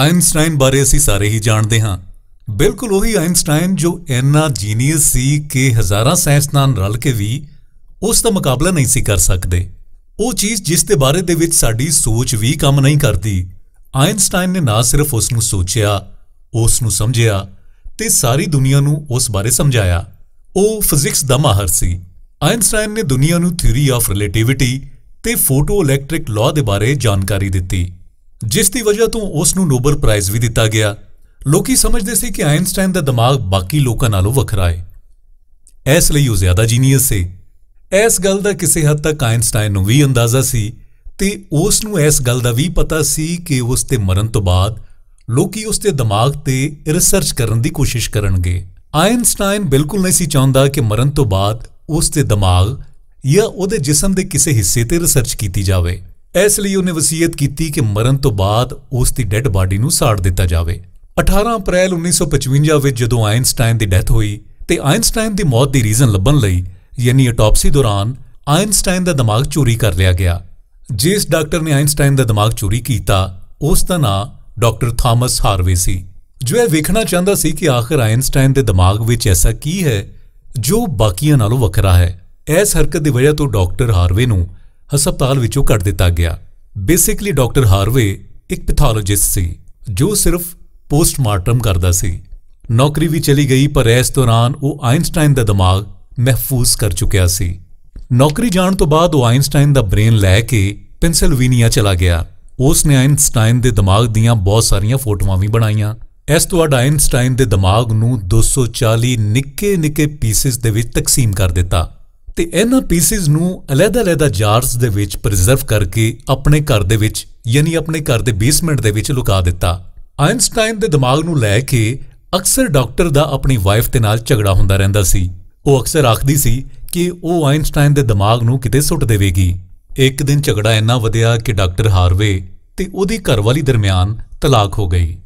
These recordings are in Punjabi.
ਆਇਨਸਟਾਈਨ ਬਾਰੇ ਅਸੀਂ ਸਾਰੇ ਹੀ ਜਾਣਦੇ ਹਾਂ ਬਿਲਕੁਲ ਉਹੀ ਆਇਨਸਟਾਈਨ ਜੋ ਇੰਨਾ ਜੀਨੀਅਸ ਸੀ ਕਿ ਹਜ਼ਾਰਾਂ ਸਾਇੰਸਦਾਨ ਰਲ ਕੇ ਵੀ ਉਸ ਦਾ ਮੁਕਾਬਲਾ ਨਹੀਂ ਸੀ ਕਰ ਸਕਦੇ ਉਹ ਚੀਜ਼ ਜਿਸ ਦੇ ਬਾਰੇ ਦੇ ਵਿੱਚ ਸਾਡੀ ਸੋਚ ਵੀ ਕੰਮ ਨਹੀਂ ਕਰਦੀ ਆਇਨਸਟਾਈਨ ਨੇ ਨਾ ਸਿਰਫ ਉਸ ਨੂੰ ਸੋਚਿਆ ਉਸ ਨੂੰ ਸਮਝਿਆ ਤੇ ਸਾਰੀ ਦੁਨੀਆ ਨੂੰ ਉਸ ਬਾਰੇ ਸਮਝਾਇਆ ਉਹ ਫਿਜ਼ਿਕਸ ਦਾ ਮਾਹਰ ਸੀ ਆਇਨਸਟਾਈਨ ਨੇ ਦੁਨੀਆ ਨੂੰ ਥਿਊਰੀ ਆਫ ਰਿਲੇਟੀਵਿਟੀ ਤੇ ਫੋਟੋ ਇਲੈਕਟ੍ਰਿਕ ਲਾਅ ਦੇ ਬਾਰੇ ਜਾਣਕਾਰੀ ਦਿੱਤੀ ਜਿਸ ਦੀ ਵਜ੍ਹਾ ਤੋਂ ਉਸ ਨੂੰ ਨੋਬਲ ਪ੍ਰਾਈਜ਼ ਵੀ ਦਿੱਤਾ ਗਿਆ ਲੋਕੀ ਸਮਝਦੇ ਸੀ ਕਿ ਆਇਨਸਟਾਈਨ ਦਾ ਦਿਮਾਗ ਬਾਕੀ ਲੋਕਾਂ ਨਾਲੋਂ ਵੱਖਰਾ ਹੈ ਇਸ ਲਈ ਉਹ ਜ਼ਿਆਦਾ ਜੀਨੀਅਸ ਸੀ ਇਸ ਗੱਲ ਦਾ ਕਿਸੇ ਹੱਦ ਤੱਕ ਆਇਨਸਟਾਈਨ ਨੂੰ ਵੀ ਅੰਦਾਜ਼ਾ ਸੀ ਤੇ ਉਸ ਨੂੰ ਇਸ ਗੱਲ ਦਾ ਵੀ ਪਤਾ ਸੀ ਕਿ ਉਸ ਦੇ ਮਰਨ ਤੋਂ ਬਾਅਦ ਲੋਕੀ ਉਸ ਦੇ ਦਿਮਾਗ ਤੇ ਰਿਸਰਚ ਕਰਨ ਦੀ ਕੋਸ਼ਿਸ਼ ਕਰਨਗੇ ਆਇਨਸਟਾਈਨ ਬਿਲਕੁਲ ਨਹੀਂ ਸੀ ਚਾਹੁੰਦਾ ਕਿ ਮਰਨ ਤੋਂ ਬਾਅਦ ਉਸ ਦੇ ਦਿਮਾਗ ਜਾਂ ਉਹਦੇ ਜਿਸਮ ਦੇ ਕਿਸੇ ਹਿੱਸੇ ਤੇ ਰਿਸਰਚ ਕੀਤੀ ਜਾਵੇ ਇਸ ਲਈ ਉਹਨੇ ਵਸੀਅਤ ਕੀਤੀ ਕਿ ਮਰਨ ਤੋਂ ਬਾਅਦ ਉਸ ਦੀ ਡੈੱਡ ਬਾਡੀ ਨੂੰ ਸਾੜ ਦਿੱਤਾ ਜਾਵੇ 18 ਅਪ੍ਰੈਲ 1955 ਵਿੱਚ ਜਦੋਂ ਆਇਨਸਟਾਈਨ ਦੀ ਡੈਥ ਹੋਈ ਤੇ ਆਇਨਸਟਾਈਨ ਦੀ ਮੌਤ ਦੀ ਰੀਜ਼ਨ ਲੱਭਣ ਲਈ ਯਾਨੀ ਆਟੋਪਸੀ ਦੌਰਾਨ ਆਇਨਸਟਾਈਨ ਦਾ ਦਿਮਾਗ ਚੋਰੀ ਕਰ ਲਿਆ ਗਿਆ ਜਿਸ ਡਾਕਟਰ ਨੇ ਆਇਨਸਟਾਈਨ ਦਾ ਦਿਮਾਗ ਚੋਰੀ ਕੀਤਾ ਉਸ ਦਾ ਨਾਂ ਡਾਕਟਰ ਥਾਮਸ ਹਾਰਵੇ ਸੀ ਜੋ ਇਹ ਵੇਖਣਾ ਚਾਹੁੰਦਾ ਸੀ ਕਿ ਆਖਰ ਆਇਨਸਟਾਈਨ ਦੇ ਦਿਮਾਗ ਵਿੱਚ ਐਸਾ ਕੀ ਹੈ ਜੋ ਬਾਕੀਆਂ ਨਾਲੋਂ ਵੱਖਰਾ ਹੈ ਇਸ ਹਰਕਤ ਦੀ ਵਜ੍ਹਾ ਤੋਂ ਡਾਕਟਰ ਹਾਰਵੇ ਨੂੰ ਹਸਪਤਾਲ ਵਿੱਚੋਂ ਕੱਢ ਦਿੱਤਾ ਗਿਆ ਬੇਸਿਕਲੀ ਡਾਕਟਰ ਹਾਰਵੇ ਇੱਕ ਪੈਥੋਲੋਜਿਸਟ ਸੀ ਜੋ ਸਿਰਫ ਪੋਸਟਮਾਰਟਮ ਕਰਦਾ ਸੀ ਨੌਕਰੀ ਵੀ ਚਲੀ ਗਈ ਪਰ ਇਸ ਦੌਰਾਨ ਉਹ ਆਇਨਸਟਾਈਨ ਦਾ ਦਿਮਾਗ ਮਹਿਫੂਜ਼ ਕਰ ਚੁੱਕਿਆ ਸੀ ਨੌਕਰੀ ਜਾਣ ਤੋਂ ਬਾਅਦ ਉਹ ਆਇਨਸਟਾਈਨ ਦਾ ਬ੍ਰੇਨ ਲੈ ਕੇ ਪੈਂਸਿਲਵੇਨੀਆ ਚਲਾ ਗਿਆ ਉਸ ਨੇ ਆਇਨਸਟਾਈਨ ਦੇ ਦਿਮਾਗ ਦੀਆਂ ਬਹੁਤ ਸਾਰੀਆਂ ਫੋਟੋਆਂ ਵੀ ਬਣਾਈਆਂ ਇਸ ਤੋਂ ਬਾਅਦ ਆਇਨਸਟਾਈਨ ਦੇ ਦਿਮਾਗ ਨੂੰ 240 ਨਿੱਕੇ-ਨਿੱਕੇ ਪੀਸਿਸ ਦੇ ਵਿੱਚ ਤਕਸੀਮ ਕਰ ਦਿੱਤਾ ਤੇ ਇਹਨਾਂ ਪੀਸਿਸ ਨੂੰ ਅਲੱਗ-ਅਲੱਗ ਜਾਰਸ ਦੇ ਵਿੱਚ ਪ੍ਰੀਜ਼ਰਵ ਕਰਕੇ ਆਪਣੇ ਘਰ ਦੇ ਵਿੱਚ ਯਾਨੀ ਆਪਣੇ ਘਰ ਦੇ ਬੇਸਮੈਂਟ ਦੇ ਵਿੱਚ ਲੁਕਾ ਦਿੱਤਾ ਆਇਨਸਟਾਈਨ ਦੇ ਦਿਮਾਗ ਨੂੰ ਲੈ ਕੇ ਅਕਸਰ ਡਾਕਟਰ ਦਾ ਆਪਣੀ ਵਾਈਫ ਦੇ ਨਾਲ ਝਗੜਾ ਹੁੰਦਾ ਰਹਿੰਦਾ ਸੀ ਉਹ ਅਕਸਰ ਆਖਦੀ ਸੀ ਕਿ ਉਹ ਆਇਨਸਟਾਈਨ ਦੇ ਦਿਮਾਗ ਨੂੰ ਕਿਤੇ ਸੁੱਟ ਦੇਵੇਗੀ ਇੱਕ ਦਿਨ ਝਗੜਾ ਇੰਨਾ ਵਧਿਆ ਕਿ ਡਾਕਟਰ ਹਾਰਵੇ ਤੇ ਉਹਦੀ ਘਰਵਾਲੀ ਦਰਮਿਆਨ ਤਲਾਕ ਹੋ ਗਈ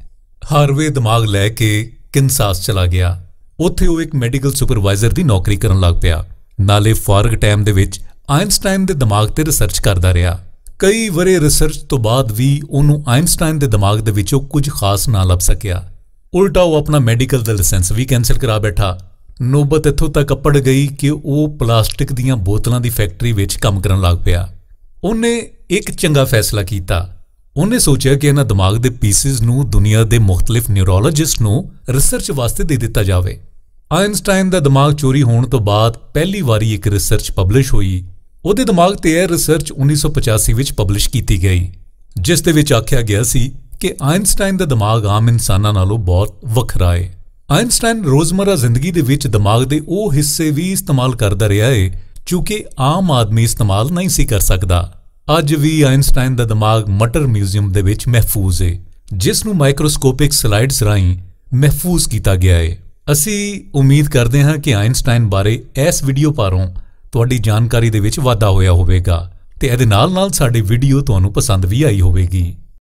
ਹਾਰਵੇ ਦਿਮਾਗ ਲੈ ਕੇ ਕਿਨਸਾਸ ਚਲਾ ਗਿਆ ਉੱਥੇ ਉਹ ਇੱਕ ਮੈਡੀਕਲ ਸੁਪਰਵਾਈਜ਼ਰ ਦੀ ਨੌਕਰੀ ਕਰਨ ਲੱਗ ਪਿਆ ਨਾਲੇ ਫਾਰਗ ਟਾਈਮ ਦੇ ਵਿੱਚ ਆਇਨਸਟਾਈਨ ਦੇ ਦਿਮਾਗ ਤੇ ਰਿਸਰਚ ਕਰਦਾ ਰਿਹਾ ਕਈ ਵਰੇ ਰਿਸਰਚ ਤੋਂ ਬਾਅਦ ਵੀ ਉਹਨੂੰ ਆਇਨਸਟਾਈਨ ਦੇ ਦਿਮਾਗ ਦੇ ਵਿੱਚੋਂ ਕੁਝ ਖਾਸ ਨਾ ਲੱਭ ਸਕਿਆ ਉਲਟਾ ਉਹ ਆਪਣਾ ਮੈਡੀਕਲ ਦਾ ਲਾਇਸੈਂਸ ਵੀ ਕੈਨਸਲ ਕਰਾ ਬੈਠਾ ਨੋਬਤ ਇੱਥੋਂ ਤੱਕ ਅੱਪੜ ਗਈ ਕਿ ਉਹ ਪਲਾਸਟਿਕ ਦੀਆਂ ਬੋਤਲਾਂ ਦੀ ਫੈਕਟਰੀ ਵਿੱਚ ਕੰਮ ਕਰਨ ਲੱਗ ਪਿਆ ਉਹਨੇ ਇੱਕ ਚੰਗਾ ਫੈਸਲਾ ਕੀਤਾ ਉਹਨੇ ਸੋਚਿਆ ਕਿ ਇਹਨਾਂ ਦਿਮਾਗ ਦੇ ਪੀਸਿਸ ਨੂੰ ਦੁਨੀਆ ਦੇ ਮੁxtਲਿਫ ਨਿਊਰੋਲੋਜਿਸਟ ਨੂੰ ਰਿਸਰਚ ਵਾਸਤੇ ਦੇ ਦਿੱਤਾ ਜਾਵੇ ਆਇਨਸਟਾਈਨ ਦਾ ਦਿਮਾਗ ਚੋਰੀ ਹੋਣ ਤੋਂ ਬਾਅਦ ਪਹਿਲੀ ਵਾਰੀ ਇੱਕ ਰਿਸਰਚ ਪਬਲਿਸ਼ ਹੋਈ ਉਹਦੇ ਦਿਮਾਗ ਤੇ ਇਹ ਰਿਸਰਚ 1985 ਵਿੱਚ ਪਬਲਿਸ਼ ਕੀਤੀ ਗਈ ਜਿਸ ਦੇ ਵਿੱਚ ਆਖਿਆ ਗਿਆ ਸੀ ਕਿ ਆਇਨਸਟਾਈਨ ਦਾ ਦਿਮਾਗ ਆਮ ਇਨਸਾਨਾਂ ਨਾਲੋਂ ਬਹੁਤ ਵੱਖਰਾ ਹੈ ਆਇਨਸਟਾਈਨ ਰੋਜ਼ਮਰਾ ਜ਼ਿੰਦਗੀ ਦੇ ਵਿੱਚ ਦਿਮਾਗ ਦੇ ਉਹ ਹਿੱਸੇ ਵੀ ਇਸਤੇਮਾਲ ਕਰਦਾ ਰਿਹਾ ਹੈ ਕਿਉਂਕਿ ਆਮ ਆਦਮੀ ਇਸਤੇਮਾਲ ਨਹੀਂ ਸੀ ਕਰ ਸਕਦਾ ਅੱਜ ਵੀ ਆਇਨਸਟਾਈਨ ਦਾ ਦਿਮਾਗ ਮਟਰ ਮਿਊਜ਼ੀਅਮ ਦੇ ਵਿੱਚ ਮਹਿਫੂਜ਼ ਹੈ ਜਿਸ ਨੂੰ ਮਾਈਕਰੋਸਕੋਪਿਕ ਸਲਾਈਡਸ ਰਾਹੀਂ ਮਹਿਫੂਜ਼ ਕੀਤਾ ਗਿਆ ਹੈ ਅਸੀਂ ਉਮੀਦ ਕਰਦੇ ਹਾਂ ਕਿ ਆਇਨਸਟਾਈਨ ਬਾਰੇ ਇਸ ਵੀਡੀਓ ਪਾਰੋਂ ਤੁਹਾਡੀ ਜਾਣਕਾਰੀ ਦੇ ਵਿੱਚ ਵਾਧਾ ਹੋਇਆ ਹੋਵੇਗਾ ਤੇ ਇਹਦੇ ਨਾਲ-ਨਾਲ ਸਾਡੀ ਵੀਡੀਓ ਤੁਹਾਨੂੰ ਪਸੰਦ ਵੀ ਆਈ ਹੋਵੇਗੀ